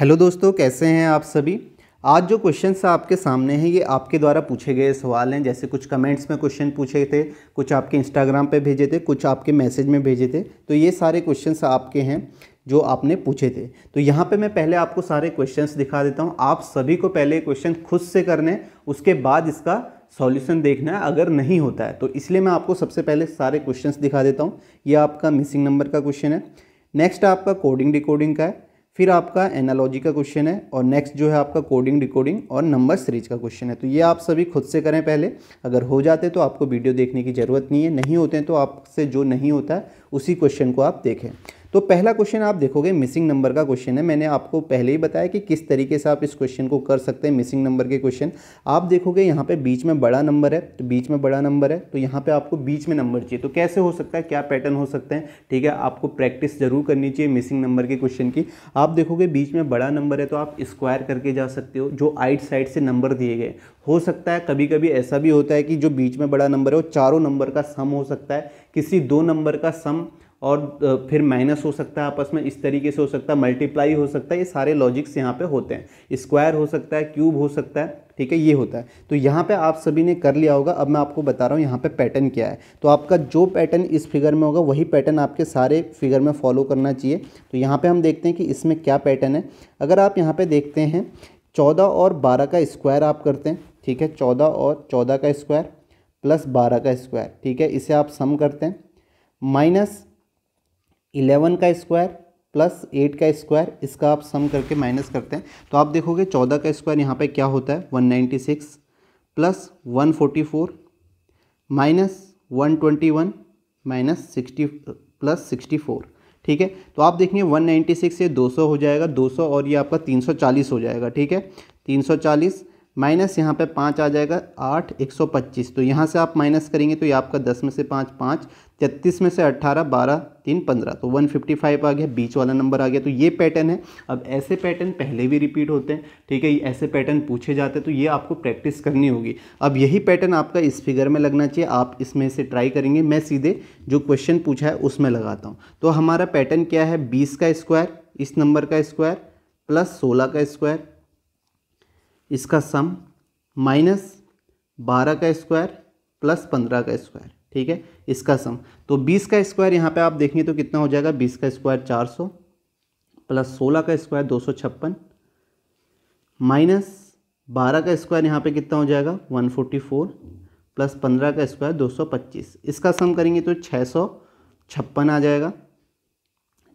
hello दोस्तों कैसे हैं आप सभी आज जो क्वेश्चन आपके सामने हैं ये आपके द्वारा पूछे गए सवाल हैं जैसे कुछ कमेंट्स में क्वेश्चन पूछे थे कुछ आपके इंस्टाग्राम पे भेजे थे कुछ आपके मैसेज में भेजे थे तो ये सारे क्वेश्चन आपके हैं जो आपने पूछे थे तो यहाँ पे मैं पहले आपको सारे क्वेश्चन दिखा देता हूँ आप सभी को पहले क्वेश्चन खुद से करने उसके बाद इसका सॉल्यूशन देखना है अगर नहीं होता है तो इसलिए मैं आपको सबसे पहले सारे क्वेश्चंस दिखा देता हूँ ये आपका मिसिंग नंबर का क्वेश्चन है नेक्स्ट आपका कोडिंग डिकोडिंग का है फिर आपका एनालॉजी का क्वेश्चन है और नेक्स्ट जो है आपका कोडिंग डिकोडिंग और नंबर सीरीज का क्वेश्चन है तो ये आप सभी खुद से करें पहले अगर हो जाते तो आपको वीडियो देखने की ज़रूरत नहीं है नहीं होते हैं तो आपसे जो नहीं होता है उसी क्वेश्चन को आप देखें तो पहला क्वेश्चन आप देखोगे मिसिंग नंबर का क्वेश्चन है मैंने आपको पहले ही बताया कि किस तरीके से आप इस क्वेश्चन को कर सकते हैं मिसिंग नंबर के क्वेश्चन आप देखोगे यहाँ पे बीच में बड़ा नंबर है तो बीच में बड़ा नंबर है तो यहाँ पे आपको बीच में नंबर चाहिए तो कैसे हो सकता है क्या पैटर्न हो सकते हैं ठीक है आपको प्रैक्टिस जरूर करनी चाहिए मिसिंग नंबर के क्वेश्चन की आप देखोगे बीच में बड़ा नंबर है तो आप स्क्वायर करके जा सकते हो जो आइट साइड से नंबर दिए गए हो सकता है कभी कभी ऐसा भी होता है कि जो बीच में बड़ा नंबर है वो चारों नंबर का सम हो सकता है किसी दो नंबर का सम और फिर माइनस हो सकता है आपस में इस तरीके से हो सकता है मल्टीप्लाई हो सकता है ये सारे लॉजिक्स यहाँ पे होते हैं स्क्वायर हो सकता है क्यूब हो सकता है ठीक है ये होता है तो यहाँ पे आप सभी ने कर लिया होगा अब मैं आपको बता रहा हूँ यहाँ पे पैटर्न क्या है तो आपका जो पैटर्न इस फिगर में होगा वही पैटर्न आपके सारे फिगर में फॉलो करना चाहिए तो यहाँ पर हम देखते हैं कि इसमें क्या पैटर्न है अगर आप यहाँ पर देखते हैं चौदह और बारह का स्क्वायर आप करते हैं ठीक है चौदह और चौदह का स्क्वायर प्लस बारह का स्क्वायर ठीक है इसे आप सम करते हैं माइनस इलेवन का स्क्वायर प्लस एट का स्क्वायर इसका आप सम करके माइनस करते हैं तो आप देखोगे चौदह का स्क्वायर यहाँ पे क्या होता है one ninety six plus one forty four minus one twenty one minus sixty plus sixty four ठीक है तो आप देखेंगे वन नाइन्टी सिक्स ये दो सौ हो जाएगा दो सौ और ये आपका तीन सौ चालीस हो जाएगा ठीक है तीन सौ चालीस माइनस यहाँ पे पाँच आ जाएगा आठ एक सौ पच्चीस तो यहाँ से आप माइनस करेंगे तो ये आपका दस में से पाँच पाँच छत्तीस में से अट्ठारह बारह तीन पंद्रह तो वन फिफ्टी फाइव आ गया बीच वाला नंबर आ गया तो ये पैटर्न है अब ऐसे पैटर्न पहले भी रिपीट होते हैं ठीक है ये ऐसे पैटर्न पूछे जाते हैं तो ये आपको प्रैक्टिस करनी होगी अब यही पैटर्न आपका इस फिगर में लगना चाहिए आप इसमें से ट्राई करेंगे मैं सीधे जो क्वेश्चन पूछा है उसमें लगाता हूँ तो हमारा पैटर्न क्या है बीस का स्क्वायर इस नंबर का स्क्वायर प्लस सोलह का स्क्वायर इसका सम माइनस बारह का स्क्वायर प्लस पंद्रह का स्क्वायर ठीक है इसका सम तो बीस का स्क्वायर यहाँ पे आप देखेंगे तो कितना हो जाएगा बीस का स्क्वायर चार सौ प्लस सोलह का स्क्वायर दो सौ छप्पन माइनस बारह का स्क्वायर यहाँ पे कितना हो जाएगा वन फोर्टी फोर प्लस पंद्रह का स्क्वायर दो सौ पच्चीस इसका सम करेंगे तो छः सौ छप्पन आ जाएगा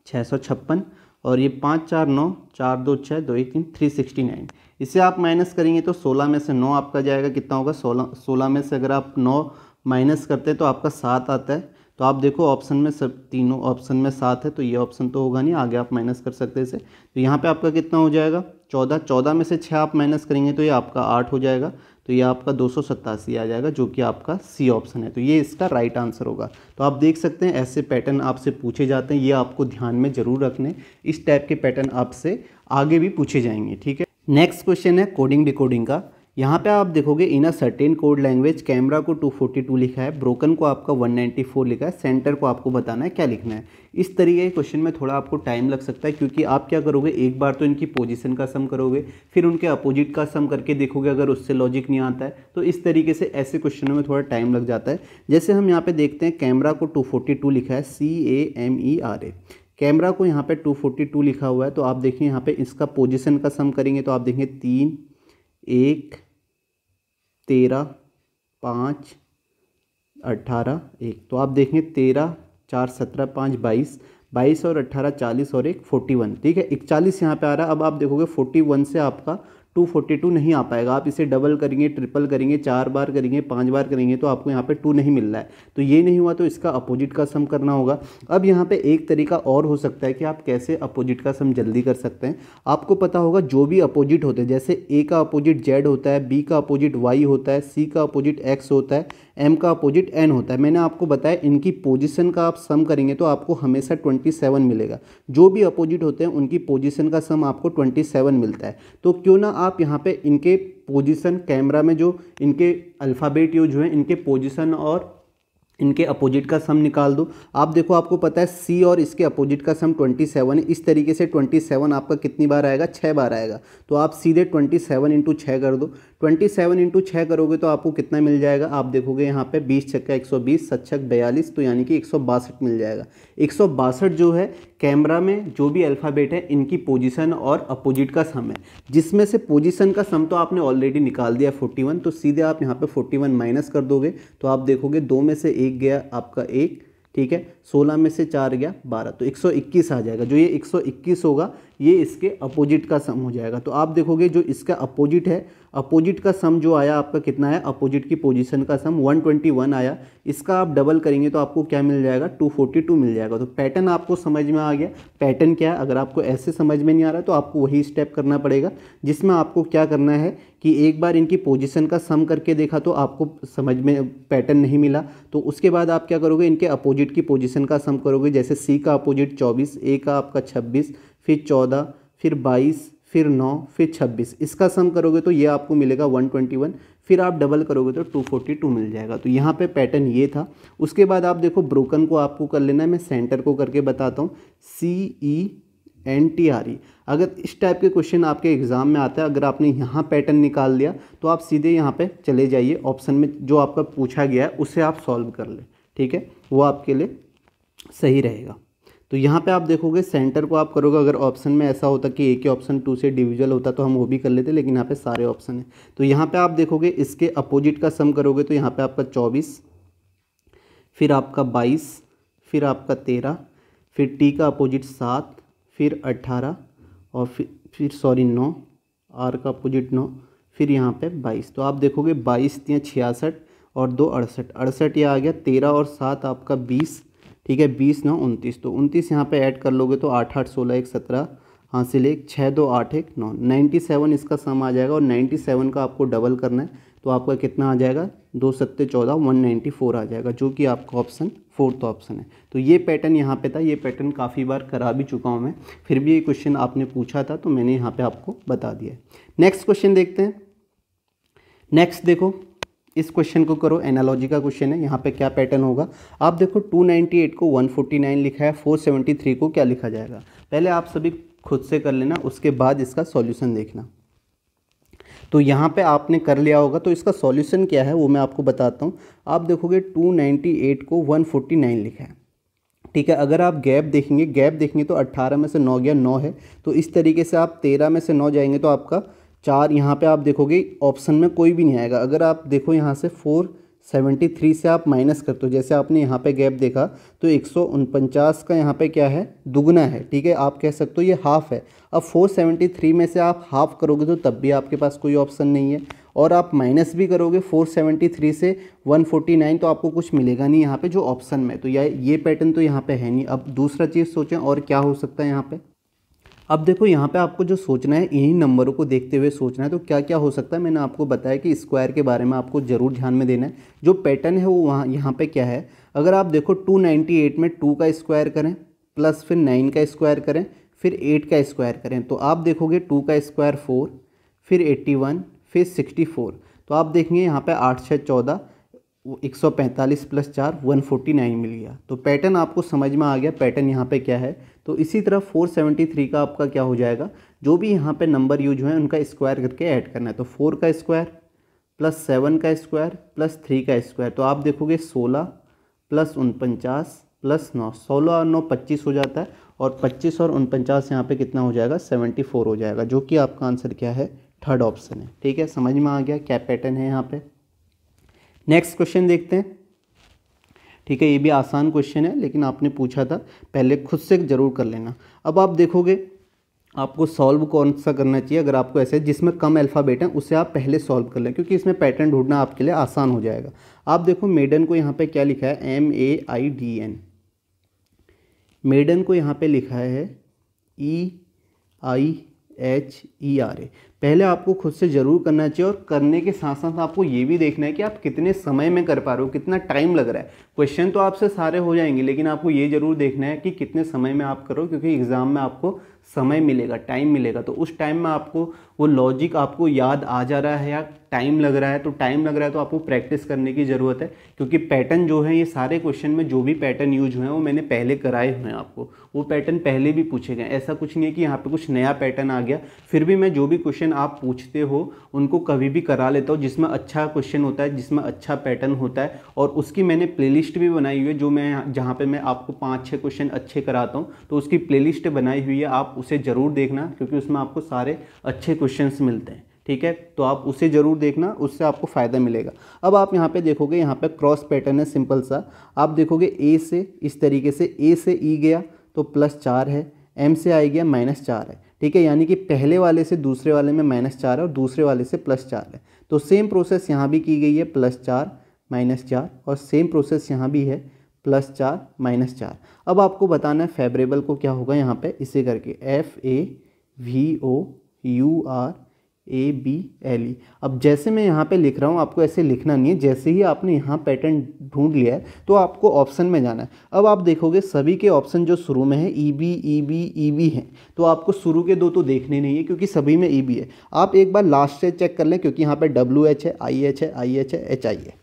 छः सौ छप्पन और ये पाँच चार नौ चार दो छः दो एक तीन थ्री सिक्सटी नाइन इसे आप माइनस करेंगे तो सोलह में से नौ आपका जाएगा कितना होगा सोलह सोलह में से अगर आप नौ माइनस करते हैं तो आपका सात आता है तो आप देखो ऑप्शन में सब तीनों ऑप्शन में सात है तो ये ऑप्शन तो होगा नहीं आगे आप माइनस कर सकते इसे तो यहाँ पे आपका कितना हो जाएगा चौदह चौदह में से छः आप माइनस करेंगे तो ये आपका आठ हो जाएगा तो ये आपका दो आ जाएगा जो कि आपका सी ऑप्शन है तो ये इसका राइट आंसर होगा तो आप देख सकते हैं ऐसे पैटर्न आपसे पूछे जाते हैं ये आपको ध्यान में ज़रूर रखने इस टाइप के पैटर्न आपसे आगे भी पूछे जाएंगे ठीक है नेक्स्ट क्वेश्चन है कोडिंग डिकोडिंग का यहाँ पे आप देखोगे in a certain code language camera को 242 लिखा है ब्रोकन को आपका 194 लिखा है सेंटर को आपको बताना है क्या लिखना है इस तरीके के क्वेश्चन में थोड़ा आपको टाइम लग सकता है क्योंकि आप क्या करोगे एक बार तो इनकी पोजीशन का सम करोगे फिर उनके अपोजिट का सम करके देखोगे अगर उससे लॉजिक नहीं आता है तो इस तरीके से ऐसे क्वेश्चनों में थोड़ा टाइम लग जाता है जैसे हम यहाँ पर देखते हैं कैमरा को टू लिखा है C A M E R A camera को यहाँ पे 242 लिखा हुआ है तो आप देखिए यहाँ पे इसका पोजीशन का सम करेंगे तो आप देखेंगे तीन एक तेरह पाँच अट्ठारह एक तो आप देखेंगे तेरह चार सत्रह पाँच बाईस बाईस और अट्ठारह चालीस और एक फोर्टी वन ठीक है इकचालीस यहाँ पे आ रहा है अब आप देखोगे फोर्टी वन से आपका टू फोर्टी टू नहीं आ पाएगा आप इसे डबल करेंगे ट्रिपल करेंगे चार बार करेंगे पाँच बार करेंगे तो आपको यहाँ पे टू नहीं मिल रहा है तो ये नहीं हुआ तो इसका अपोजिट का सम करना होगा अब यहाँ पे एक तरीका और हो सकता है कि आप कैसे अपोजिट का सम जल्दी कर सकते हैं आपको पता होगा जो भी अपोजिट होते हैं जैसे ए का अपोजिट जेड होता है बी का अपोजिट वाई होता है सी का अपोजिट एक्स होता है एम का अपोजिट एन होता है मैंने आपको बताया इनकी पोजिशन का आप सम करेंगे तो आपको हमेशा सेवन मिलेगा जो भी अपोजिट होते हैं उनकी पोजिशन का सम आपको सेवन मिलता है तो क्यों ना आप यहाँ पे इनके पोजीशन कैमरा में जो इनके अल्फ़ाबेट यूज हुए इनके पोजीशन और इनके अपोजिट का सम निकाल दो आप देखो आपको पता है सी और इसके अपोजिट का सम 27 है इस तरीके से 27 आपका कितनी बार आएगा छः बार आएगा तो आप सीधे 27 सेवन इंटू छः कर दो 27 सेवन इंटू छः करोगे तो आपको कितना मिल जाएगा आप देखोगे यहाँ पे 20 छक्का 120 सौ बीस सच्छक बयालीस तो यानी कि एक मिल जाएगा एक जो है कैमरा में जो भी अल्फ़ाबेट है इनकी पोजीशन और अपोजिट का सम है जिसमें से पोजीशन का सम तो आपने ऑलरेडी निकाल दिया 41 तो सीधे आप यहाँ पे 41 माइनस कर दोगे तो आप देखोगे दो में से एक गया आपका एक ठीक है 16 में से चार गया 12 तो 121 आ जाएगा जो ये 121 होगा ये इसके अपोजिट का सम हो जाएगा तो आप देखोगे जो इसका अपोजिट है अपोजिट का सम जो आया आपका कितना है अपोजिट की पोजीशन का सम 121 आया इसका आप डबल करेंगे तो आपको क्या मिल जाएगा 242 मिल जाएगा तो पैटर्न आपको समझ में आ गया पैटर्न क्या है अगर आपको ऐसे समझ में नहीं आ रहा तो आपको वही स्टेप करना पड़ेगा जिसमें आपको क्या करना है कि एक बार इनकी पोजिशन का सम करके देखा तो आपको समझ में पैटर्न नहीं मिला तो उसके बाद आप क्या करोगे इनके अपोजिट की पोजिशन का सम करोगे जैसे सी का अपोजिट चौबीस ए का आपका छब्बीस फिर चौदह फिर बाईस फिर नौ फिर छब्बीस इसका सम करोगे तो ये आपको मिलेगा वन ट्वेंटी वन फिर आप डबल करोगे तो टू फोर्टी टू मिल जाएगा तो यहाँ पे पैटर्न ये था उसके बाद आप देखो ब्रोकन को आपको कर लेना है मैं सेंटर को करके बताता हूँ C E N T R E अगर इस टाइप के क्वेश्चन आपके एग्ज़ाम में आता है अगर आपने यहाँ पैटर्न निकाल लिया तो आप सीधे यहाँ पर चले जाइए ऑप्शन में जो आपका पूछा गया है उसे आप सॉल्व कर लें ठीक है वो आपके लिए सही रहेगा तो यहाँ पे आप देखोगे सेंटर को आप करोगे अगर ऑप्शन में ऐसा होता कि एक ही ऑप्शन टू से डिविजल होता तो हम वो भी कर लेते लेकिन यहाँ पे सारे ऑप्शन हैं तो यहाँ पे आप देखोगे इसके अपोजिट का सम करोगे तो यहाँ पे आपका चौबीस फिर आपका बाईस फिर आपका तेरह फिर टी का अपोजिट सात फिर अट्ठारह और फिर फिर सॉरी नौ आर का अपोजिट नौ फिर यहाँ पर बाईस तो आप देखोगे बाईस या छियासठ और दो अड़सठ अड़सठ या आ गया तेरह और सात आपका बीस ठीक है बीस नौ उनतीस तो उनतीस यहाँ पे ऐड कर लोगे तो आठ आठ सोलह एक सत्रह हासिल एक छः दो आठ एक नौ नाइन्टी सेवन इसका सम आ जाएगा और नाइन्टी सेवन का आपको डबल करना है तो आपका कितना आ जाएगा दो सत्ते चौदह वन नाइन्टी फोर आ जाएगा जो कि आपका ऑप्शन फोर्थ ऑप्शन है तो ये पैटर्न यहाँ पे था ये पैटर्न काफ़ी बार करा भी चुका हूँ मैं फिर भी ये क्वेश्चन आपने पूछा था तो मैंने यहाँ पर आपको बता दिया नेक्स्ट क्वेश्चन देखते हैं नेक्स्ट देखो इस क्वेश्चन को करो एनालॉजी का क्वेश्चन है यहाँ पे क्या पैटर्न होगा आप देखो 298 को 149 लिखा है 473 को क्या लिखा जाएगा पहले आप सभी खुद से कर लेना उसके बाद इसका सॉल्यूशन देखना तो यहाँ पे आपने कर लिया होगा तो इसका सॉल्यूशन क्या है वो मैं आपको बताता हूँ आप देखोगे 298 को 149 लिखा है ठीक है अगर आप गैप देखेंगे गैप देखेंगे तो अट्ठारह में से नौ गया नौ है तो इस तरीके से आप तेरह में से नौ जाएंगे तो आपका चार यहाँ पे आप देखोगे ऑप्शन में कोई भी नहीं आएगा अगर आप देखो यहाँ से फोर सेवेंटी थ्री से आप माइनस करते हो जैसे आपने यहाँ पे गैप देखा तो एक सौ उनपचास का यहाँ पे क्या है दुगना है ठीक है आप कह सकते हो ये हाफ़ है अब फोर सेवेंटी थ्री में से आप हाफ़ करोगे तो तब भी आपके पास कोई ऑप्शन नहीं है और आप माइनस भी करोगे फोर सेवेंटी थ्री से वन फोर्टी नाइन तो आपको कुछ मिलेगा नहीं यहाँ पर जो ऑप्शन में तो यह ये पैटर्न तो यहाँ पर है नहीं अब दूसरा चीज़ सोचें और क्या हो सकता है यहाँ पर अब देखो यहाँ पे आपको जो सोचना है इन्हीं नंबरों को देखते हुए सोचना है तो क्या क्या हो सकता है मैंने आपको बताया कि स्क्वायर के बारे में आपको ज़रूर ध्यान में देना है जो पैटर्न है वो वहाँ यहाँ पे क्या है अगर आप देखो 298 में 2 का स्क्वायर करें प्लस फिर 9 का स्क्वायर करें फिर 8 का स्क्वायर करें तो आप देखोगे टू का स्क्वायर फोर फिर एट्टी फिर सिक्सटी तो आप देखेंगे यहाँ पर आठ छः चौदह एक सौ पैंतालीस प्लस चार वन फोर्टी नाइन मिल गया तो पैटर्न आपको समझ में आ गया पैटर्न यहाँ पर क्या है तो इसी तरह 473 का आपका क्या हो जाएगा जो भी यहाँ पे नंबर यूज हुए हैं उनका स्क्वायर करके ऐड करना है तो फोर का स्क्वायर प्लस सेवन का स्क्वायर प्लस थ्री का स्क्वायर तो आप देखोगे सोलह प्लस उनपचास प्लस नौ सोलह और नौ पच्चीस हो जाता है और पच्चीस और उनपचास यहाँ पे कितना हो जाएगा सेवेंटी फोर हो जाएगा जो कि आपका आंसर क्या है थर्ड ऑप्शन है ठीक है समझ में आ गया क्या पैटर्न है यहाँ पे नेक्स्ट क्वेश्चन देखते हैं ठीक है ये भी आसान क्वेश्चन है लेकिन आपने पूछा था पहले खुद से ज़रूर कर लेना अब आप देखोगे आपको सॉल्व कौन सा करना चाहिए अगर आपको ऐसे जिसमें कम अल्फ़ाबेट हैं उसे आप पहले सॉल्व कर लें क्योंकि इसमें पैटर्न ढूंढना आपके लिए आसान हो जाएगा आप देखो मेडन को यहाँ पे क्या लिखा है M A I D N maiden को यहाँ पे लिखा है E e I H E R A पहले आपको खुद से ज़रूर करना चाहिए और करने के साथ साथ आपको ये भी देखना है कि आप कितने समय में कर पा रहे हो कितना टाइम लग रहा है क्वेश्चन तो आपसे सारे हो जाएंगे लेकिन आपको ये ज़रूर देखना है कि कितने समय में आप करो क्योंकि एग्ज़ाम में आपको समय मिलेगा टाइम मिलेगा तो उस टाइम में आपको वो लॉजिक आपको याद आ जा रहा है या टाइम लग रहा है तो टाइम लग रहा है तो आपको प्रैक्टिस करने की ज़रूरत है क्योंकि पैटर्न जो है ये सारे क्वेश्चन में जो भी पैटर्न यूज हुए हैं वो मैंने पहले कराए हुए हैं आपको वो पैटर्न पहले भी पूछे गए ऐसा कुछ नहीं है कि यहाँ पे कुछ नया पैटर्न आ गया फिर भी मैं जो भी क्वेश्चन आप पूछते हो उनको कभी भी करा लेता हूँ जिसमें अच्छा क्वेश्चन होता है जिसमें अच्छा पैटर्न होता है और उसकी मैंने प्ले भी बनाई हुई है जो मैं जहाँ पर मैं आपको पाँच छः क्वेश्चन अच्छे कराता हूँ तो उसकी प्ले बनाई हुई है आप उसे ज़रूर देखना क्योंकि उसमें आपको सारे अच्छे क्वेश्चन मिलते हैं ठीक है तो आप उसे ज़रूर देखना उससे आपको फ़ायदा मिलेगा अब आप यहाँ पे देखोगे यहाँ पे क्रॉस पैटर्न है सिंपल सा आप देखोगे ए से इस तरीके से ए से ई e गया तो प्लस चार है एम से आई गया माइनस चार है ठीक है यानी कि पहले वाले से दूसरे वाले में माइनस चार है और दूसरे वाले से प्लस चार है तो सेम प्रोसेस यहाँ भी की गई है प्लस चार माइनस चार और सेम प्रोसेस यहाँ भी है प्लस चार माइनस चार अब आपको बताना है फेवरेबल को क्या होगा यहाँ पर इसे करके F A V O U R A B L E अब जैसे मैं यहाँ पे लिख रहा हूँ आपको ऐसे लिखना नहीं है जैसे ही आपने यहाँ पैटर्न ढूंढ लिया है तो आपको ऑप्शन में जाना है अब आप देखोगे सभी के ऑप्शन जो शुरू में है E B E B E B हैं तो आपको शुरू के दो तो देखने नहीं है क्योंकि सभी में ई e, बी है आप एक बार लास्ट से चेक कर लें क्योंकि यहाँ पर डब्ल्यू एच है आई एच है आई एच है एच आई है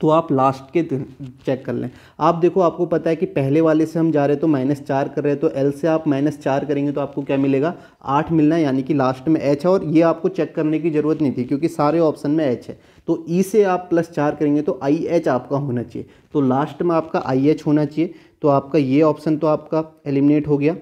तो आप लास्ट के दिन चेक कर लें आप देखो आपको पता है कि पहले वाले से हम जा रहे तो माइनस चार कर रहे हैं तो एल से आप माइनस चार करेंगे तो आपको क्या मिलेगा आठ मिलना है यानी कि लास्ट में एच है और ये आपको चेक करने की ज़रूरत नहीं थी क्योंकि सारे ऑप्शन में एच है तो ई e से आप प्लस चार करेंगे तो आई एच आपका होना चाहिए तो लास्ट में आपका आई एच होना चाहिए तो आपका ये ऑप्शन तो आपका एलिमिनेट हो गया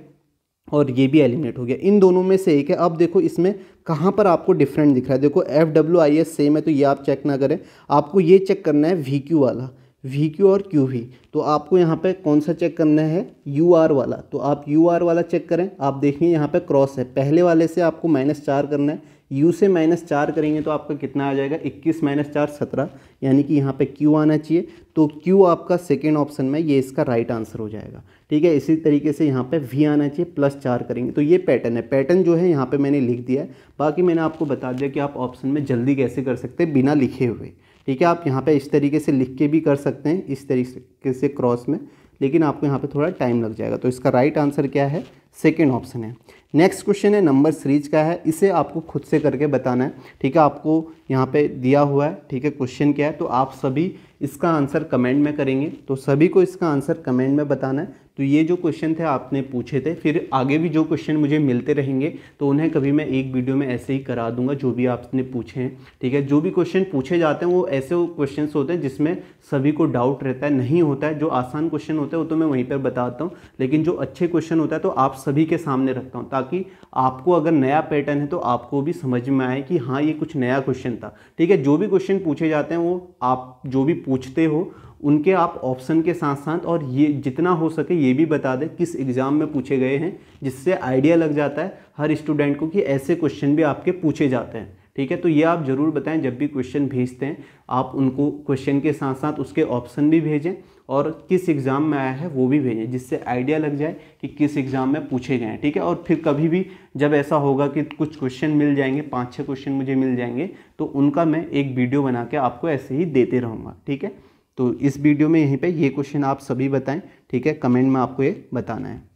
और ये भी एलिमिनेट हो गया इन दोनों में से एक है अब देखो इसमें कहाँ पर आपको डिफरेंट दिख रहा है देखो F W I S same है तो ये आप चेक ना करें आपको ये चेक करना है वी क्यू वाला वी क्यू और क्यू वी तो आपको यहाँ पे कौन सा चेक करना है यू आर वाला तो आप यू आर वाला चेक करें आप देखिए यहाँ पे क्रॉस है पहले वाले से आपको माइनस चार करना है यू से माइनस चार करेंगे तो आपका कितना आ जाएगा इक्कीस माइनस चार सत्रह यानी कि यहाँ पे क्यू आना चाहिए तो क्यू आपका सेकेंड ऑप्शन में ये इसका राइट आंसर हो जाएगा ठीक है इसी तरीके से यहाँ पे वी आना चाहिए प्लस चार करेंगे तो ये पैटर्न है पैटर्न जो है यहाँ पे मैंने लिख दिया है बाकी मैंने आपको बता दिया कि आप ऑप्शन में जल्दी कैसे कर सकते हैं बिना लिखे हुए ठीक है आप यहाँ पर इस तरीके से लिख के भी कर सकते हैं इस तरीके से क्रॉस में लेकिन आपको यहाँ पे थोड़ा टाइम लग जाएगा तो इसका राइट आंसर क्या है सेकेंड ऑप्शन है नेक्स्ट क्वेश्चन है नंबर सीरीज का है इसे आपको खुद से करके बताना है ठीक है आपको यहाँ पे दिया हुआ है ठीक है क्वेश्चन क्या है तो आप सभी इसका आंसर कमेंट में करेंगे तो सभी को इसका आंसर कमेंट में बताना है तो ये जो क्वेश्चन थे आपने पूछे थे फिर आगे भी जो क्वेश्चन मुझे मिलते रहेंगे तो उन्हें कभी मैं एक वीडियो में ऐसे ही करा दूंगा जो भी आपने पूछे हैं ठीक है जो भी क्वेश्चन पूछे जाते हैं वो ऐसे क्वेश्चन होते हैं जिसमें सभी को डाउट रहता है नहीं होता है जो आसान क्वेश्चन होता है वो तो मैं वहीं पर बताता हूँ लेकिन जो अच्छे क्वेश्चन होता है तो आप सभी के सामने रखता हूँ ताकि आपको अगर नया पैटर्न है तो आपको भी समझ में आए कि हाँ ये कुछ नया क्वेश्चन था ठीक है जो भी क्वेश्चन पूछे जाते हैं वो आप जो भी पूछते हो उनके आप ऑप्शन के साथ साथ और ये जितना हो सके ये भी बता दें किस एग्ज़ाम में पूछे गए हैं जिससे आइडिया लग जाता है हर स्टूडेंट को कि ऐसे क्वेश्चन भी आपके पूछे जाते हैं ठीक है तो ये आप ज़रूर बताएं जब भी क्वेश्चन भेजते हैं आप उनको क्वेश्चन के साथ साथ उसके ऑप्शन भी भेजें और किस एग्ज़ाम में आया है वो भी भेजें जिससे आइडिया लग जाए कि किस एग्ज़ाम में पूछे गए हैं ठीक है और फिर कभी भी जब ऐसा होगा कि कुछ क्वेश्चन मिल जाएंगे पाँच छः क्वेश्चन मुझे मिल जाएंगे तो उनका मैं एक वीडियो बना के आपको ऐसे ही देते रहूँगा ठीक है तो इस वीडियो में यहीं पे ये क्वेश्चन आप सभी बताएं ठीक है कमेंट में आपको ये बताना है